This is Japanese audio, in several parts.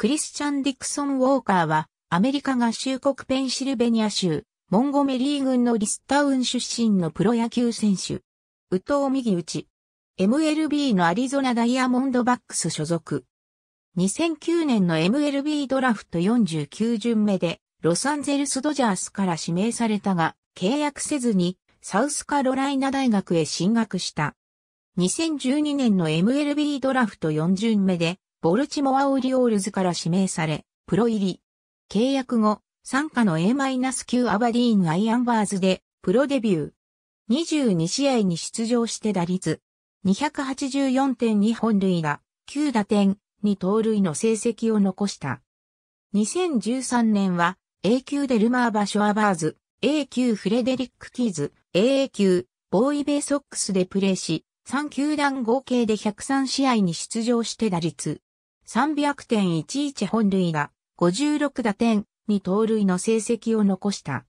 クリスチャン・ディクソン・ウォーカーは、アメリカ合衆国ペンシルベニア州、モンゴメリー郡のリスタウン出身のプロ野球選手。宇藤右打ち。MLB のアリゾナダイヤモンドバックス所属。2009年の MLB ドラフト49巡目で、ロサンゼルスドジャースから指名されたが、契約せずに、サウスカロライナ大学へ進学した。2012年の MLB ドラフト4巡目で、ボルチモア・オリオールズから指名され、プロ入り。契約後、参加の A-9 アバディーン・アイアンバーズで、プロデビュー。22試合に出場して打率、284.2本塁打、9打点、2盗塁の成績を残した。2013年は、A 級デルマーバ・ショアバーズ、A 級フレデリック・キーズ、AA 級、ボーイ・ベイ・ソックスでプレーし、3球団合計で103試合に出場して打率、300点11本塁打、56打点、に盗塁の成績を残した。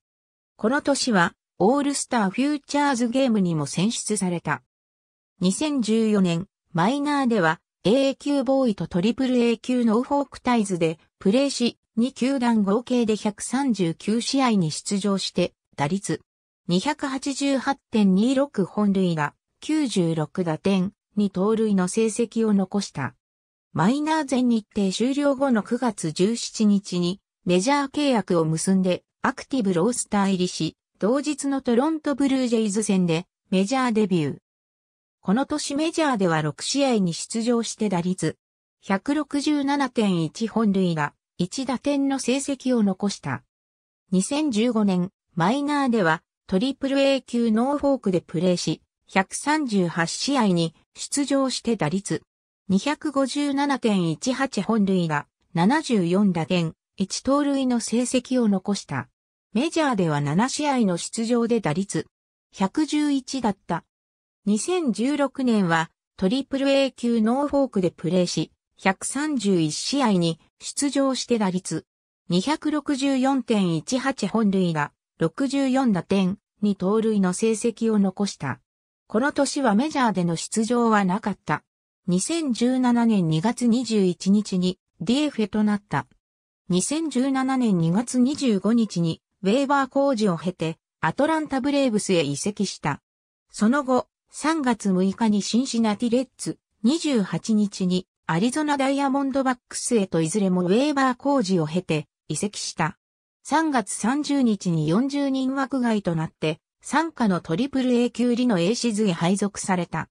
この年は、オールスターフューチャーズゲームにも選出された。2014年、マイナーでは、a 級ボーイとトリプル A 級のウフォークタイズで、プレーし、2球団合計で139試合に出場して、打率288.26本塁打、96打点、に盗塁の成績を残した。マイナー全日程終了後の9月17日にメジャー契約を結んでアクティブロースター入りし、同日のトロントブルージェイズ戦でメジャーデビュー。この年メジャーでは6試合に出場して打率167.1本塁打1打点の成績を残した。2015年マイナーではトリプル A 級ノーフォークでプレーし、138試合に出場して打率257.18本塁打、74打点、1盗塁の成績を残した。メジャーでは7試合の出場で打率111だった。2016年はトリプル A 級ノーフォークでプレーし、131試合に出場して打率264.18本塁打、64打点、2盗塁の成績を残した。この年はメジャーでの出場はなかった。2017年2月21日に d f ェとなった。2017年2月25日にウェーバー工事を経てアトランタブレーブスへ移籍した。その後、3月6日にシンシナティレッツ、28日にアリゾナダイヤモンドバックスへといずれもウェーバー工事を経て移籍した。3月30日に40人枠外となって、参加のトリプル A 級リの A シズへ配属された。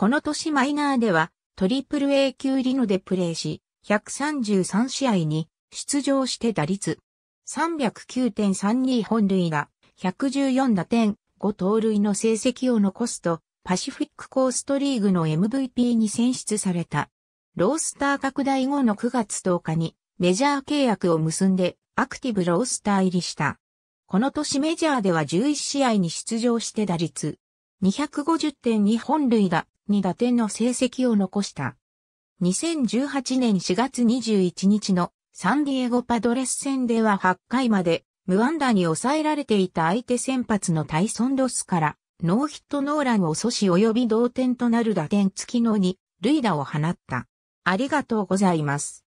この年マイナーでは、トリプル A 級リノでプレーし、133試合に出場して打率309.32本塁打、114打点、5盗塁の成績を残すと、パシフィックコーストリーグの MVP に選出された。ロースター拡大後の9月10日にメジャー契約を結んでアクティブロースター入りした。この年メジャーでは11試合に出場して打率250.2本塁打、2打点の成績を残した。2018年4月21日のサンディエゴパドレス戦では8回まで無安打に抑えられていた相手先発のタイソン・ロスからノーヒットノーランを阻止及び同点となる打点付きの2塁打を放った。ありがとうございます。